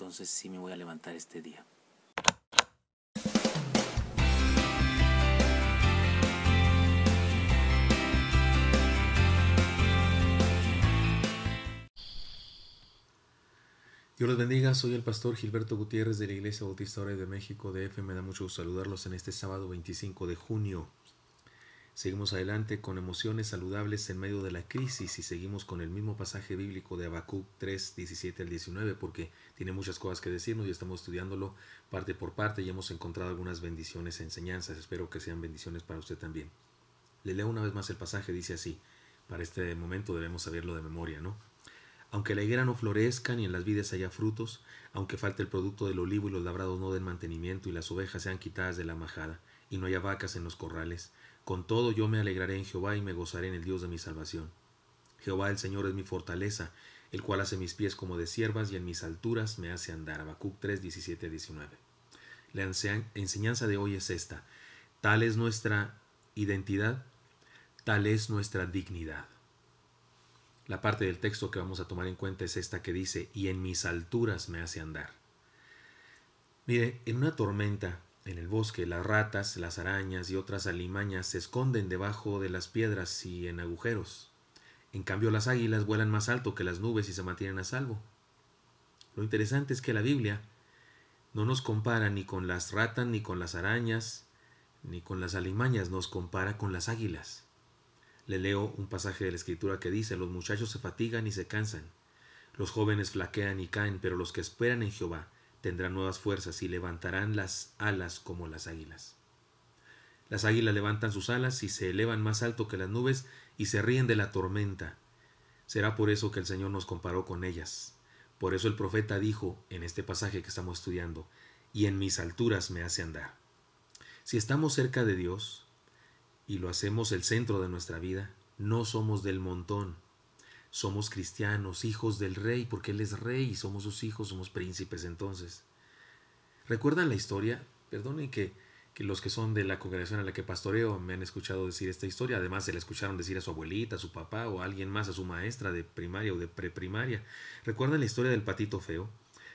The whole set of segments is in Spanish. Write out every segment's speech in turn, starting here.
entonces sí me voy a levantar este día. Dios los bendiga, soy el pastor Gilberto Gutiérrez de la Iglesia Bautista Hora de México de F. Me da mucho gusto saludarlos en este sábado 25 de junio. Seguimos adelante con emociones saludables en medio de la crisis y seguimos con el mismo pasaje bíblico de Habacuc 3, 17 al 19, porque tiene muchas cosas que decirnos y estamos estudiándolo parte por parte y hemos encontrado algunas bendiciones, e enseñanzas. Espero que sean bendiciones para usted también. Le leo una vez más el pasaje, dice así. Para este momento debemos saberlo de memoria, ¿no? Aunque la higuera no florezca ni en las vides haya frutos, aunque falte el producto del olivo y los labrados no den mantenimiento y las ovejas sean quitadas de la majada y no haya vacas en los corrales, con todo yo me alegraré en Jehová y me gozaré en el Dios de mi salvación. Jehová el Señor es mi fortaleza, el cual hace mis pies como de siervas y en mis alturas me hace andar. Habacuc 3, 17, 19. La enseñanza de hoy es esta. Tal es nuestra identidad, tal es nuestra dignidad. La parte del texto que vamos a tomar en cuenta es esta que dice, y en mis alturas me hace andar. Mire, en una tormenta en el bosque las ratas, las arañas y otras alimañas se esconden debajo de las piedras y en agujeros. En cambio las águilas vuelan más alto que las nubes y se mantienen a salvo. Lo interesante es que la Biblia no nos compara ni con las ratas, ni con las arañas, ni con las alimañas, nos compara con las águilas. Le leo un pasaje de la escritura que dice, los muchachos se fatigan y se cansan, los jóvenes flaquean y caen, pero los que esperan en Jehová tendrán nuevas fuerzas y levantarán las alas como las águilas. Las águilas levantan sus alas y se elevan más alto que las nubes y se ríen de la tormenta. Será por eso que el Señor nos comparó con ellas. Por eso el profeta dijo en este pasaje que estamos estudiando, y en mis alturas me hace andar. Si estamos cerca de Dios y lo hacemos el centro de nuestra vida, no somos del montón, somos cristianos, hijos del rey, porque Él es rey y somos sus hijos, somos príncipes entonces. ¿Recuerdan la historia? Perdonen que, los que son de la congregación a la que pastoreo me han escuchado decir esta historia. Además, se la escucharon decir a su abuelita, a su papá o a alguien más, a su maestra de primaria o de preprimaria. ¿Recuerdan la historia del patito feo?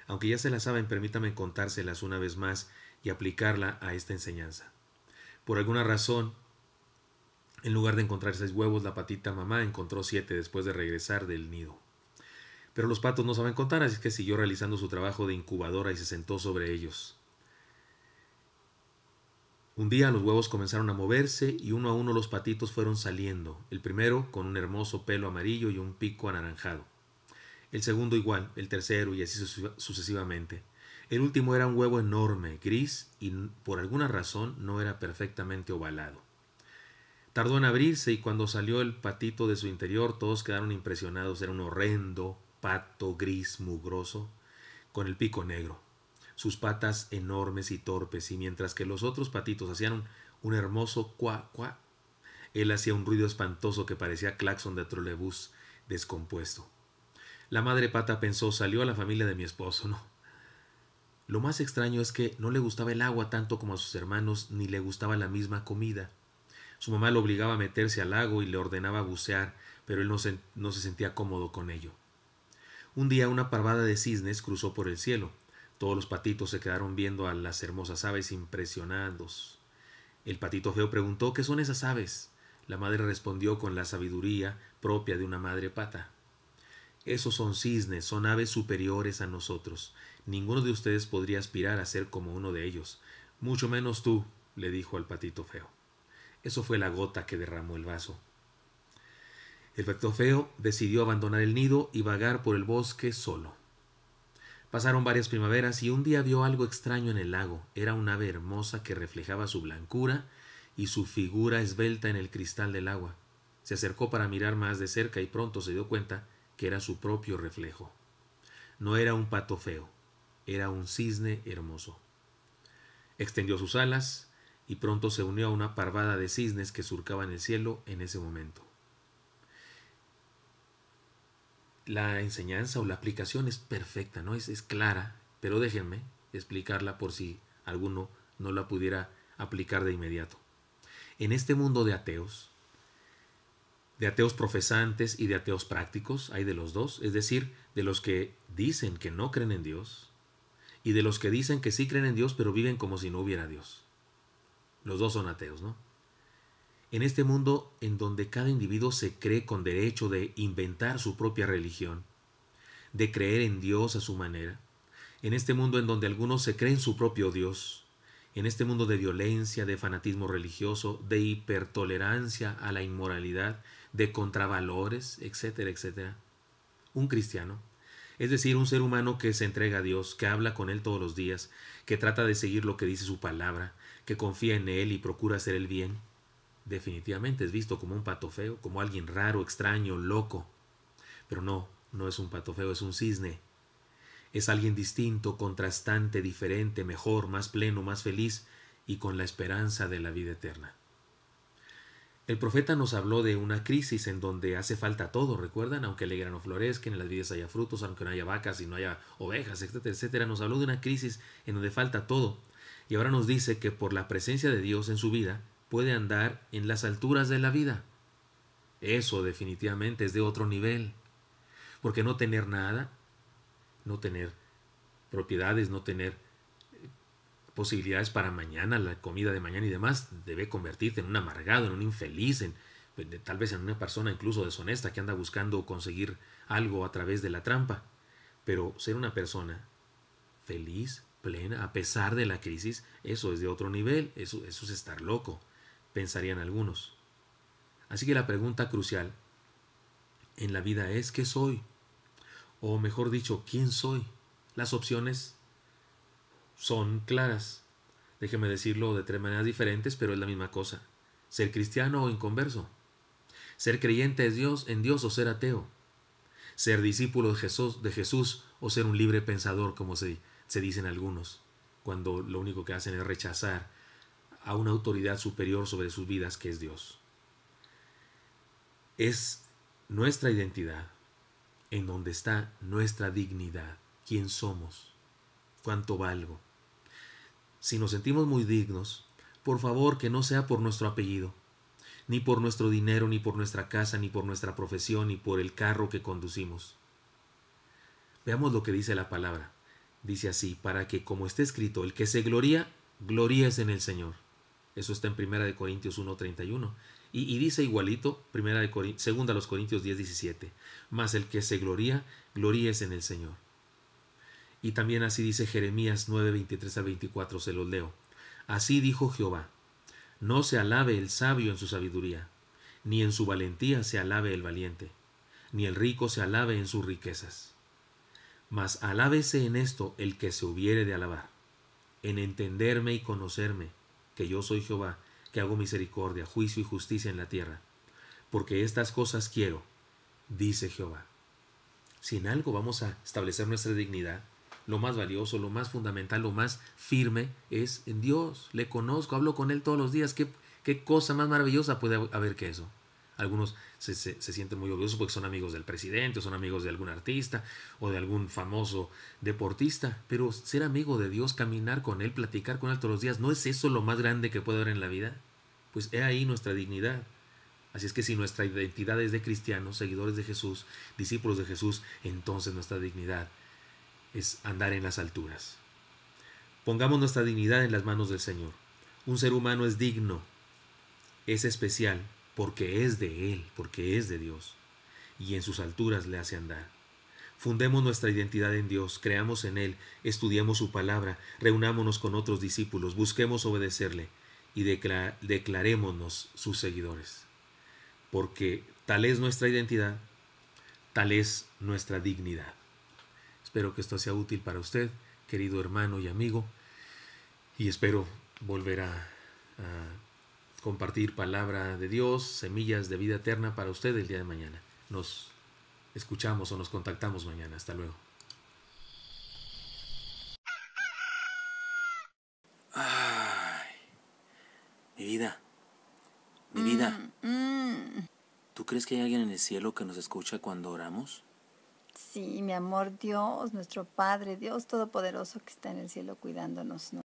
Aunque ya se la saben, permítanme contárselas una vez más y aplicarla a esta enseñanza. Por alguna razón, en lugar de encontrar seis huevos, la patita mamá encontró siete después de regresar del nido. Pero los patos no saben contar, así que siguió realizando su trabajo de incubadora y se sentó sobre ellos. Un día los huevos comenzaron a moverse y uno a uno los patitos fueron saliendo, el primero con un hermoso pelo amarillo y un pico anaranjado, el segundo igual, el tercero y así sucesivamente. El último era un huevo enorme, gris y por alguna razón no era perfectamente ovalado. Tardó en abrirse y cuando salió el patito de su interior todos quedaron impresionados. Era un horrendo pato gris mugroso con el pico negro, sus patas enormes y torpes, y mientras que los otros patitos hacían un, hermoso cuá cuá, él hacía un ruido espantoso que parecía claxon de trolebús descompuesto. La madre pata pensó, salió a la familia de mi esposo, ¿no? Lo más extraño es que no le gustaba el agua tanto como a sus hermanos, ni le gustaba la misma comida. Su mamá lo obligaba a meterse al lago y le ordenaba bucear, pero él no se, no se sentía cómodo con ello. Un día una parvada de cisnes cruzó por el cielo. Todos los patitos se quedaron viendo a las hermosas aves impresionados. El patito feo preguntó ¿Qué son esas aves? La madre respondió con la sabiduría propia de una madre pata. Esos son cisnes, son aves superiores a nosotros. Ninguno de ustedes podría aspirar a ser como uno de ellos. Mucho menos tú, le dijo al patito feo. Eso fue la gota que derramó el vaso. El pato feo decidió abandonar el nido y vagar por el bosque solo. Pasaron varias primaveras y un día vio algo extraño en el lago. Era un ave hermosa que reflejaba su blancura y su figura esbelta en el cristal del agua. Se acercó para mirar más de cerca y pronto se dio cuenta que era su propio reflejo. No era un pato feo, era un cisne hermoso. Extendió sus alas, y pronto se unió a una parvada de cisnes que surcaban el cielo en ese momento. La enseñanza o la aplicación es perfecta, ¿no? Es, es clara, pero déjenme explicarla por si alguno no la pudiera aplicar de inmediato. En este mundo de ateos, de ateos profesantes y de ateos prácticos, hay de los dos, es decir, de los que dicen que no creen en Dios y de los que dicen que sí creen en Dios pero viven como si no hubiera Dios. Los dos son ateos, ¿no? En este mundo en donde cada individuo se cree con derecho de inventar su propia religión, de creer en Dios a su manera, en este mundo en donde algunos se creen su propio Dios, en este mundo de violencia, de fanatismo religioso, de hipertolerancia a la inmoralidad, de contravalores, etcétera, etcétera, un cristiano es decir, un ser humano que se entrega a Dios, que habla con Él todos los días, que trata de seguir lo que dice su palabra, que confía en Él y procura hacer el bien, definitivamente es visto como un pato feo, como alguien raro, extraño, loco. Pero no, no es un pato feo, es un cisne. Es alguien distinto, contrastante, diferente, mejor, más pleno, más feliz y con la esperanza de la vida eterna. El profeta nos habló de una crisis en donde hace falta todo, recuerdan, aunque el grano florezca, en las vidas haya frutos, aunque no haya vacas y no haya ovejas, etcétera, etcétera. Nos habló de una crisis en donde falta todo. Y ahora nos dice que por la presencia de Dios en su vida puede andar en las alturas de la vida. Eso definitivamente es de otro nivel. Porque no tener nada, no tener propiedades, no tener posibilidades para mañana, la comida de mañana y demás, debe convertirte en un amargado, en un infeliz, en, tal vez en una persona incluso deshonesta que anda buscando conseguir algo a través de la trampa. Pero ser una persona feliz, plena, a pesar de la crisis, eso es de otro nivel, eso, eso es estar loco, pensarían algunos. Así que la pregunta crucial en la vida es ¿qué soy? O mejor dicho, ¿quién soy? Las opciones son claras. Déjeme decirlo de tres maneras diferentes, pero es la misma cosa. Ser cristiano o inconverso. Ser creyente es Dios, en Dios o ser ateo. Ser discípulo de Jesús, de Jesús o ser un libre pensador, como se, se dicen algunos, cuando lo único que hacen es rechazar a una autoridad superior sobre sus vidas que es Dios. Es nuestra identidad, en donde está nuestra dignidad, quién somos cuánto valgo. Si nos sentimos muy dignos, por favor que no sea por nuestro apellido, ni por nuestro dinero, ni por nuestra casa, ni por nuestra profesión, ni por el carro que conducimos. Veamos lo que dice la palabra. Dice así, para que como está escrito, el que se gloría, gloria en el Señor. Eso está en 1 Corintios 1.31. Y, y dice igualito, 2 Corintios 10.17. Mas el que se gloría, gloria en el Señor. Y también así dice Jeremías 9, 23 al 24, se los leo. Así dijo Jehová, no se alabe el sabio en su sabiduría, ni en su valentía se alabe el valiente, ni el rico se alabe en sus riquezas. Mas alábese en esto el que se hubiere de alabar, en entenderme y conocerme, que yo soy Jehová, que hago misericordia, juicio y justicia en la tierra, porque estas cosas quiero, dice Jehová. Si en algo vamos a establecer nuestra dignidad, lo más valioso, lo más fundamental, lo más firme es en Dios. Le conozco, hablo con Él todos los días. ¿Qué, cosa más maravillosa puede haber que eso? Algunos se, sienten muy orgullosos porque son amigos del presidente, son amigos de algún artista o de algún famoso deportista. Pero ser amigo de Dios, caminar con Él, platicar con Él todos los días, ¿no es eso lo más grande que puede haber en la vida? Pues es ahí nuestra dignidad. Así es que si nuestra identidad es de cristianos, seguidores de Jesús, discípulos de Jesús, entonces nuestra dignidad es andar en las alturas. Pongamos nuestra dignidad en las manos del Señor. Un ser humano es digno, es especial, porque es de Él, porque es de Dios, y en sus alturas le hace andar. Fundemos nuestra identidad en Dios, creamos en Él, estudiamos su palabra, reunámonos con otros discípulos, busquemos obedecerle y declarémonos sus seguidores. Porque tal es nuestra identidad, tal es nuestra dignidad. Espero que esto sea útil para usted, querido hermano y amigo, y espero volver a, compartir palabra de Dios, semillas de vida eterna para usted el día de mañana. Nos escuchamos o nos contactamos mañana. Hasta luego. Ay, mi vida, mi vida. Mm, mm. ¿Tú crees que hay alguien en el cielo que nos escucha cuando oramos? Sí, mi amor Dios, nuestro Padre, Dios Todopoderoso que está en el cielo cuidándonos. ¿no?